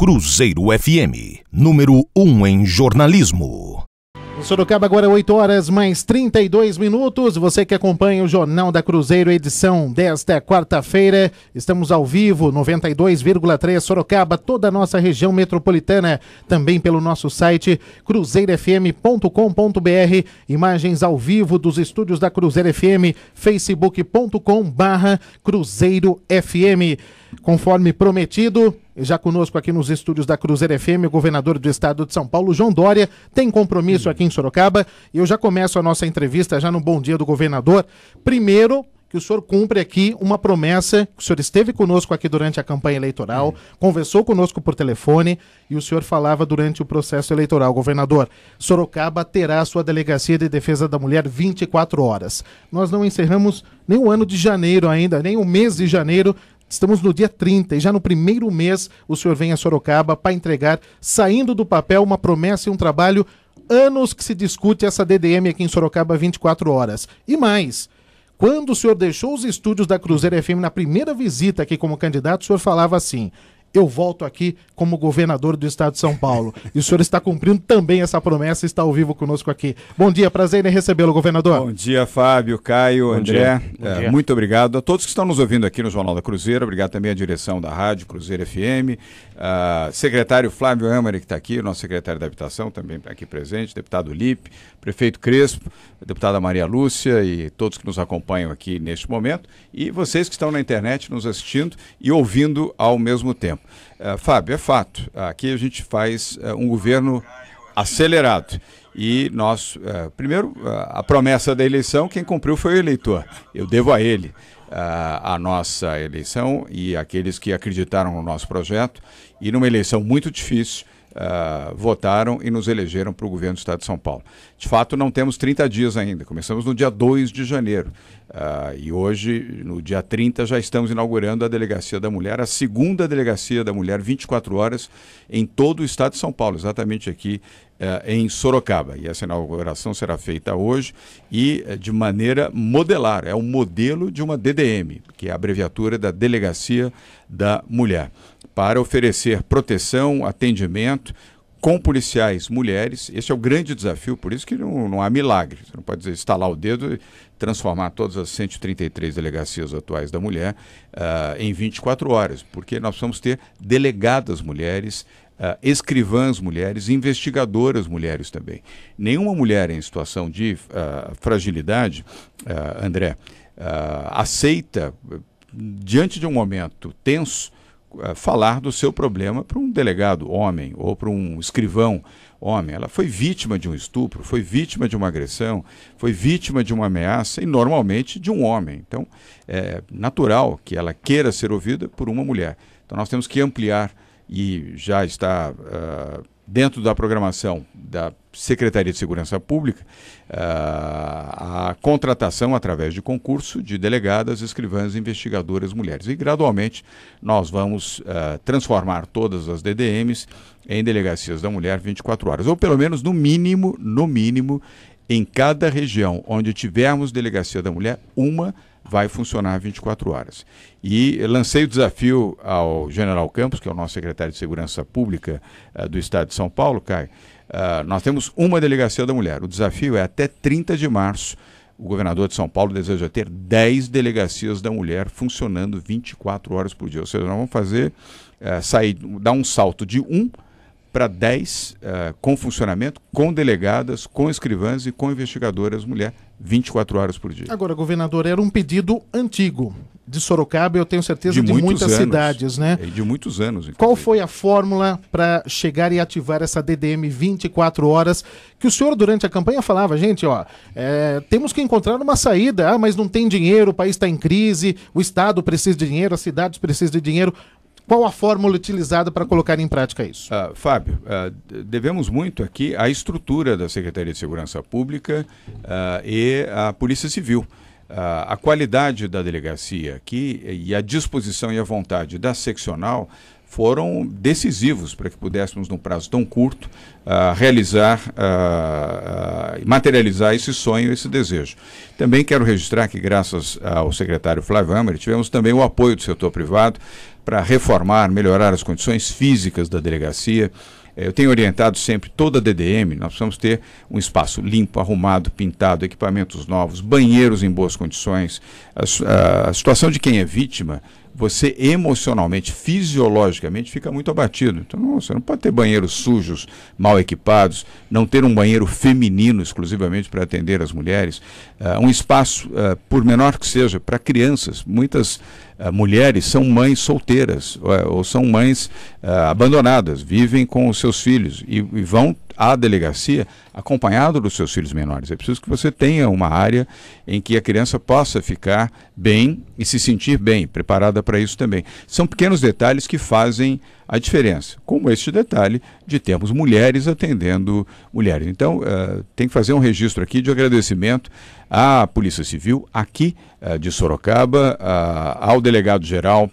Cruzeiro FM, número 1 um em jornalismo. Em Sorocaba, agora 8 é horas mais 32 minutos. Você que acompanha o Jornal da Cruzeiro, edição desta quarta-feira. Estamos ao vivo, 92,3 Sorocaba, toda a nossa região metropolitana. Também pelo nosso site cruzeirofm.com.br. Imagens ao vivo dos estúdios da Cruzeiro FM, facebook.com/barra Cruzeiro FM. Conforme prometido. Já conosco aqui nos estúdios da Cruzeiro FM, o governador do estado de São Paulo, João Dória, tem compromisso aqui em Sorocaba. e Eu já começo a nossa entrevista já no Bom Dia do Governador. Primeiro, que o senhor cumpre aqui uma promessa que o senhor esteve conosco aqui durante a campanha eleitoral, Sim. conversou conosco por telefone e o senhor falava durante o processo eleitoral. Governador, Sorocaba terá sua delegacia de defesa da mulher 24 horas. Nós não encerramos nem o ano de janeiro ainda, nem o mês de janeiro Estamos no dia 30 e já no primeiro mês o senhor vem a Sorocaba para entregar, saindo do papel, uma promessa e um trabalho. Anos que se discute essa DDM aqui em Sorocaba 24 horas. E mais, quando o senhor deixou os estúdios da Cruzeiro FM na primeira visita aqui como candidato, o senhor falava assim: eu volto aqui como governador do estado de São Paulo. E o senhor está cumprindo também essa promessa e está ao vivo conosco aqui. Bom dia, prazer em recebê-lo, governador. Bom dia, Fábio, Caio, André. É, muito obrigado a todos que estão nos ouvindo aqui no Jornal da Cruzeiro. Obrigado também à direção da Rádio Cruzeiro FM, Uh, secretário Flávio Amari, que está aqui, nosso secretário da Habitação, também aqui presente, deputado Lipe, prefeito Crespo, deputada Maria Lúcia e todos que nos acompanham aqui neste momento e vocês que estão na internet nos assistindo e ouvindo ao mesmo tempo. Uh, Fábio, é fato, aqui a gente faz uh, um governo acelerado. E nós, primeiro, a promessa da eleição, quem cumpriu foi o eleitor. Eu devo a ele a, a nossa eleição e aqueles que acreditaram no nosso projeto. E numa eleição muito difícil, Uh, votaram e nos elegeram para o governo do Estado de São Paulo. De fato, não temos 30 dias ainda, começamos no dia 2 de janeiro. Uh, e hoje, no dia 30, já estamos inaugurando a Delegacia da Mulher, a segunda Delegacia da Mulher, 24 horas, em todo o Estado de São Paulo, exatamente aqui eh, em Sorocaba. E essa inauguração será feita hoje e eh, de maneira modelar. É um modelo de uma DDM, que é a abreviatura da Delegacia da Mulher, para oferecer proteção, atendimento com policiais mulheres. Esse é o grande desafio, por isso que não, não há milagre. Você não pode dizer, estalar o dedo e transformar todas as 133 delegacias atuais da mulher uh, em 24 horas, porque nós vamos ter delegadas mulheres Uh, escrivãs mulheres, investigadoras mulheres também. Nenhuma mulher em situação de uh, fragilidade, uh, André, aceita, diante de um momento tenso, falar do seu problema para um delegado homem ou para um escrivão homem. Ela foi vítima de um estupro, foi vítima de uma agressão, foi vítima de uma ameaça e normalmente de um homem. Então, é natural que ela queira ser ouvida por uma mulher. Então, nós temos que ampliar e já está uh, dentro da programação da Secretaria de Segurança Pública uh, a contratação através de concurso de delegadas, escrivãs e investigadoras mulheres. E gradualmente nós vamos uh, transformar todas as DDMs em delegacias da mulher 24 horas, ou pelo menos no mínimo, no mínimo, em cada região onde tivermos delegacia da mulher, uma delegacia vai funcionar 24 horas. E lancei o desafio ao General Campos, que é o nosso secretário de Segurança Pública uh, do Estado de São Paulo, Caio. Uh, nós temos uma delegacia da mulher. O desafio é até 30 de março. O governador de São Paulo deseja ter 10 delegacias da mulher funcionando 24 horas por dia. Ou seja, nós vamos fazer, uh, sair, dar um salto de 1 um para 10 uh, com funcionamento, com delegadas, com escrivãs e com investigadoras mulheres 24 horas por dia. Agora, governador, era um pedido antigo de Sorocaba, eu tenho certeza de, de muitas anos. cidades, né? É de muitos anos. Inclusive. Qual foi a fórmula para chegar e ativar essa DDM 24 horas que o senhor durante a campanha falava, gente, ó, é, temos que encontrar uma saída, ah, mas não tem dinheiro, o país está em crise, o estado precisa de dinheiro, as cidades precisam de dinheiro. Qual a fórmula utilizada para colocar em prática isso? Uh, Fábio, uh, devemos muito aqui à estrutura da Secretaria de Segurança Pública uh, e à Polícia Civil. a qualidade da delegacia aqui e a disposição e a vontade da seccional foram decisivos para que pudéssemos, num prazo tão curto, uh, realizar ah, ah, e uh, materializar esse sonho, esse desejo. Também quero registrar que, graças ao secretário Flávio Hammer, tivemos também o apoio do setor privado para reformar, melhorar as condições físicas da delegacia. Eh, eu tenho orientado sempre toda a DDM, nós precisamos ter um espaço limpo, arrumado, pintado, equipamentos novos, banheiros em boas condições. A, a, a situação de quem é vítima você emocionalmente, fisiologicamente, fica muito abatido. Então, não, você não pode ter banheiros sujos, mal equipados, não ter um banheiro feminino exclusivamente para atender as mulheres, uh, um espaço, uh, por menor que seja, para crianças. Muitas uh, mulheres são mães solteiras ou são mães abandonadas, vivem com os seus filhos e, e vão à delegacia acompanhado dos seus filhos menores. É preciso que você tenha uma área em que a criança possa ficar bem e se sentir bem, preparada para isso também. São pequenos detalhes que fazem a diferença, como este detalhe de termos mulheres atendendo mulheres. Então, uh, tem que fazer um registro aqui de agradecimento à Polícia Civil aqui uh, de Sorocaba, uh, ao delegado-geral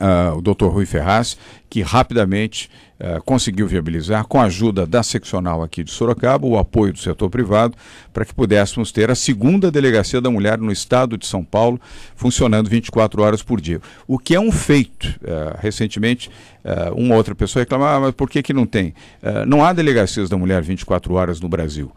Uh, o doutor Rui Ferraz, que rapidamente eh, conseguiu viabilizar, com a ajuda da seccional aqui de Sorocaba, o apoio do setor privado, para que pudéssemos ter a segunda delegacia da mulher no estado de São Paulo, funcionando 24 horas por dia. O que é um feito. Uh, recentemente, uh, uma outra pessoa reclamava, ah, mas por que, que não tem? não há delegacias da mulher 24 horas no Brasil.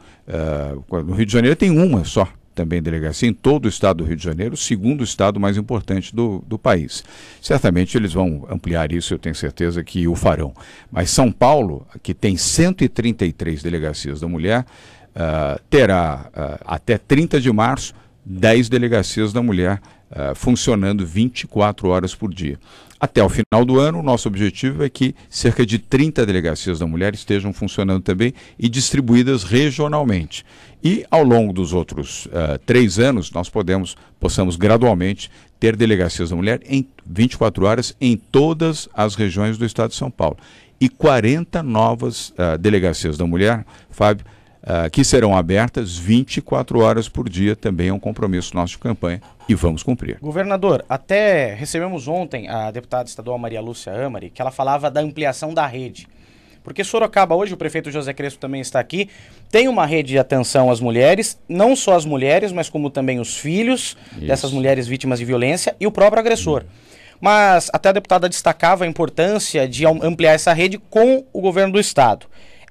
no Rio de Janeiro tem uma só, também delegacia em todo o estado do Rio de Janeiro, segundo estado mais importante do, do país. Certamente eles vão ampliar isso, eu tenho certeza que o farão. Mas São Paulo, que tem 133 delegacias da mulher, uh, terá uh, até 30 de março 10 delegacias da mulher eh, funcionando 24 horas por dia. Até o final do ano, nosso objetivo é que cerca de 30 delegacias da mulher estejam funcionando também e distribuídas regionalmente. E ao longo dos outros uh, três anos, nós podemos, possamos gradualmente ter delegacias da mulher em 24 horas em todas as regiões do estado de São Paulo. E 40 novas uh, delegacias da mulher, Fábio, uh, que serão abertas 24 horas por dia, também é um compromisso nosso de campanha e vamos cumprir. Governador, até recebemos ontem a deputada estadual Maria Lúcia Amari, que ela falava da ampliação da rede. Porque Sorocaba hoje, o prefeito José Crespo também está aqui, tem uma rede de atenção às mulheres, não só as mulheres, mas como também os filhos Isso. dessas mulheres vítimas de violência e o próprio agressor. Mas até a deputada destacava a importância de ampliar essa rede com o governo do estado.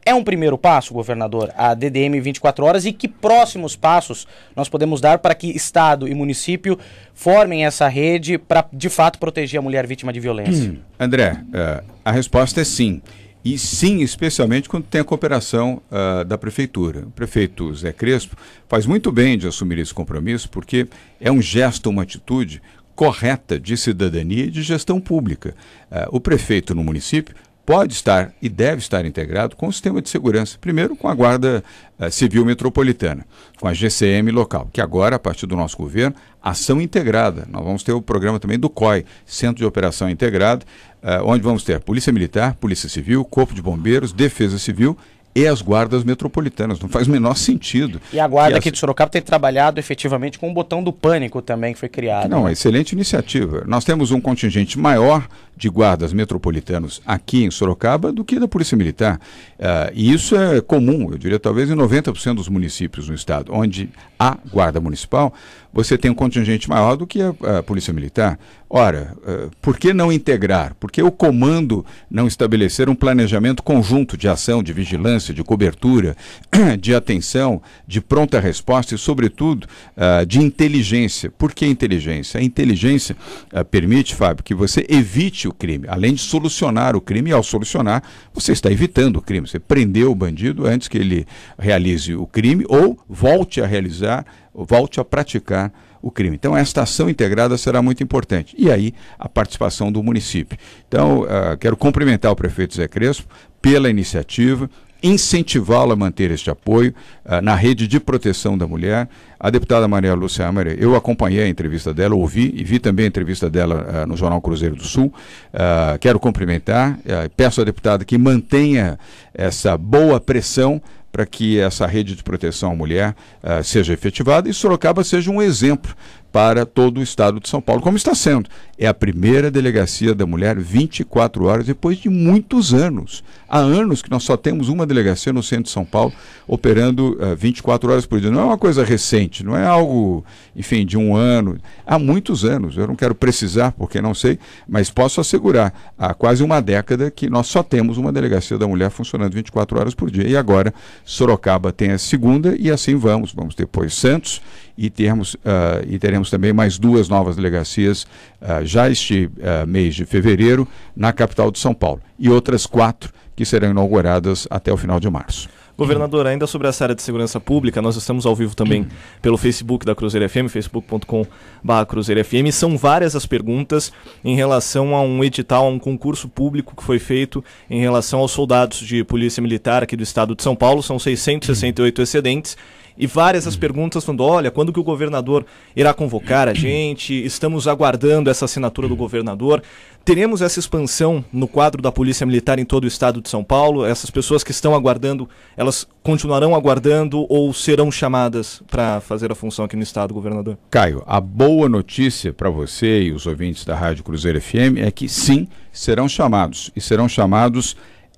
É um primeiro passo, governador, a DDM 24 horas e que próximos passos nós podemos dar para que Estado e município formem essa rede para, de fato, proteger a mulher vítima de violência? Hum, André, uh, a resposta é sim. E sim, especialmente quando tem a cooperação uh, da prefeitura. O prefeito Zé Crespo faz muito bem de assumir esse compromisso, porque é um gesto, uma atitude correta de cidadania e de gestão pública. Uh, o prefeito no município pode estar e deve estar integrado com o sistema de segurança. Primeiro, com a Guarda eh, Civil Metropolitana, com a GCM local, que agora, a partir do nosso governo, ação integrada. Nós vamos ter o programa também do COI, Centro de Operação Integrado, eh, onde vamos ter Polícia Militar, Polícia Civil, Corpo de Bombeiros, Defesa Civil e as guardas metropolitanas. Não faz o menor sentido. E a guarda e aqui as... de Sorocaba tem trabalhado efetivamente com o botão do pânico também que foi criado. Não, né? É excelente iniciativa. Nós temos um contingente maior de guardas metropolitanos aqui em Sorocaba do que da Polícia Militar. Uh, e isso é comum, eu diria talvez em 90% dos municípios no estado, onde há guarda municipal você tem um contingente maior do que a, a Polícia Militar. Ora, uh, por que não integrar? Por que o comando não estabelecer um planejamento conjunto de ação, de vigilância, de cobertura, de atenção, de pronta resposta e, sobretudo, uh, de inteligência? Por que inteligência? A inteligência uh, permite, Fábio, que você evite o crime, além de solucionar o crime, e ao solucionar, você está evitando o crime. Você prendeu o bandido antes que ele realize o crime ou volte a realizar volte a praticar o crime. Então, esta ação integrada será muito importante. E aí, a participação do município. Então, uh, quero cumprimentar o prefeito Zé Crespo pela iniciativa, incentivá-lo a manter este apoio uh, na rede de proteção da mulher. A deputada Maria Lúcia Amare, eu acompanhei a entrevista dela, ouvi e vi também a entrevista dela uh, no Jornal Cruzeiro do Sul. Uh, quero cumprimentar, uh, peço à deputada que mantenha essa boa pressão para que essa rede de proteção à mulher seja efetivada e Sorocaba seja um exemplo para todo o estado de São Paulo, como está sendo. É a primeira delegacia da mulher 24 horas depois de muitos anos. Há anos que nós só temos uma delegacia no centro de São Paulo operando 24 horas por dia. Não é uma coisa recente recente, não é algo, enfim, de um ano. Há muitos anos, eu não quero precisar porque não sei, mas posso assegurar, há quase uma década que nós só temos uma delegacia da mulher funcionando 24 horas por dia. E agora Sorocaba tem a segunda e assim vamos. Vamos depois Santos e, termos, uh, e teremos também mais duas novas delegacias uh, já este uh, mês de fevereiro na capital de São Paulo e outras quatro que serão inauguradas até o final de março. Governador, ainda sobre essa área de segurança pública, nós estamos ao vivo também pelo Facebook da Cruzeiro FM, facebook.com.br Cruzeiro FM. São várias as perguntas em relação a um edital, a um concurso público que foi feito em relação aos soldados de Polícia Militar aqui do Estado de São Paulo. São 668 excedentes e várias as perguntas falando: olha, quando que o governador irá convocar a gente? Estamos aguardando essa assinatura do governador. Teremos essa expansão no quadro da Polícia Militar em todo o estado de São Paulo? Essas pessoas que estão aguardando, elas continuarão aguardando ou serão chamadas para fazer a função aqui no estado, governador? Caio, a boa notícia para você e os ouvintes da Rádio Cruzeiro FM é que sim, serão chamados e serão chamados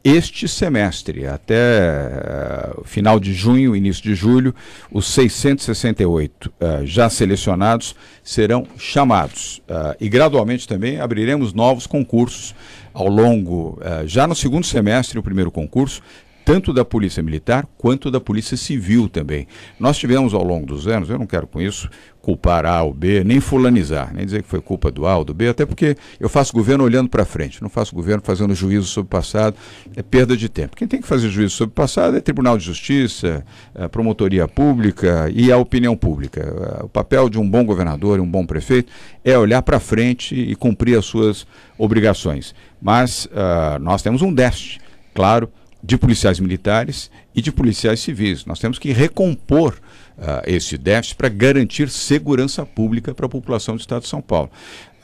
este semestre, até uh, final de junho, início de julho, os 668 uh, eh, já selecionados serão chamados. Uh, e gradualmente também abriremos novos concursos ao longo, já no segundo semestre, o primeiro concurso, tanto da Polícia Militar quanto da Polícia Civil também. Nós tivemos ao longo dos anos, eu não quero com isso culpar A ou B, nem fulanizar, nem dizer que foi culpa do A ou do B, até porque eu faço governo olhando para frente, não faço governo fazendo juízo sobre o passado, é perda de tempo. Quem tem que fazer juízo sobre o passado é Tribunal de Justiça, a é, Promotoria Pública e a opinião pública. É, o papel de um bom governador e um bom prefeito é olhar para frente e cumprir as suas obrigações. Mas uh, nós temos um déficit, claro, de policiais militares e de policiais civis. Nós temos que recompor uh, esse déficit para garantir segurança pública para a população do Estado de São Paulo.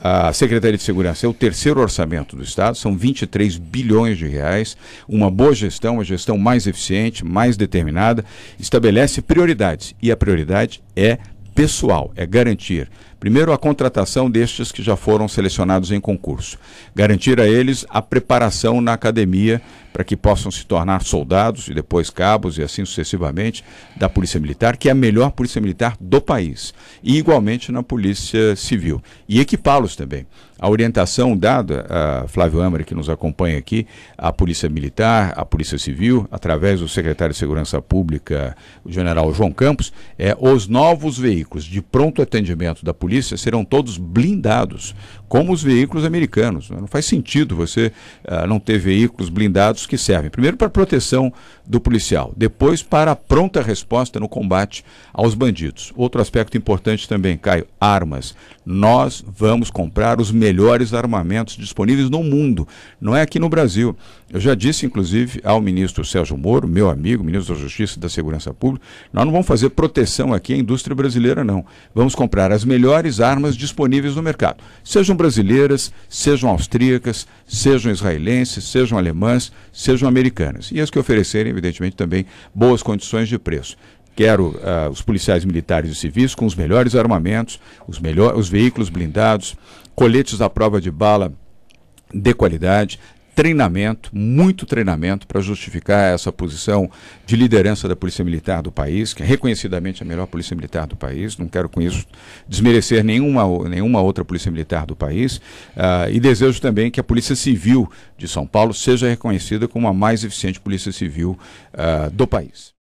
A Secretaria de Segurança é o terceiro orçamento do Estado, são 23 bilhões de reais. Uma boa gestão, uma gestão mais eficiente, mais determinada, estabelece prioridades. E a prioridade é pessoal, é garantir Primeiro, a contratação destes que já foram selecionados em concurso. Garantir a eles a preparação na academia para que possam se tornar soldados e depois cabos e assim sucessivamente da Polícia Militar, que é a melhor Polícia Militar do país. E igualmente na Polícia Civil. E equipá-los também. A orientação dada a Flávio Amari, que nos acompanha aqui, à Polícia Militar, à Polícia Civil, através do secretário de Segurança Pública, o general João Campos, é os novos veículos de pronto atendimento da Polícia polícia serão todos blindados como os veículos americanos. Né? Não faz sentido você uh, não ter veículos blindados que servem, primeiro, para a proteção do policial, depois, para a pronta resposta no combate aos bandidos. Outro aspecto importante também, Caio: armas. Nós vamos comprar os melhores armamentos disponíveis no mundo, não é aqui no Brasil. Eu já disse, inclusive, ao ministro Sérgio Moro, meu amigo, ministro da Justiça e da Segurança Pública, nós não vamos fazer proteção aqui à indústria brasileira, não. Vamos comprar as melhores armas disponíveis no mercado, sejam brasileiras, sejam austríacas, sejam israelenses, sejam alemãs, sejam americanas. E as que oferecerem, evidentemente, também boas condições de preço. Quero uh, os policiais militares e civis com os melhores armamentos, os, melhor, os veículos blindados, coletes à prova de bala de qualidade, treinamento, muito treinamento, para justificar essa posição de liderança da Polícia Militar do país, que é reconhecidamente a melhor Polícia Militar do país. Não quero com isso desmerecer nenhuma, nenhuma outra Polícia Militar do país. Uh, e desejo também que a Polícia Civil de São Paulo seja reconhecida como a mais eficiente Polícia Civil uh, do país.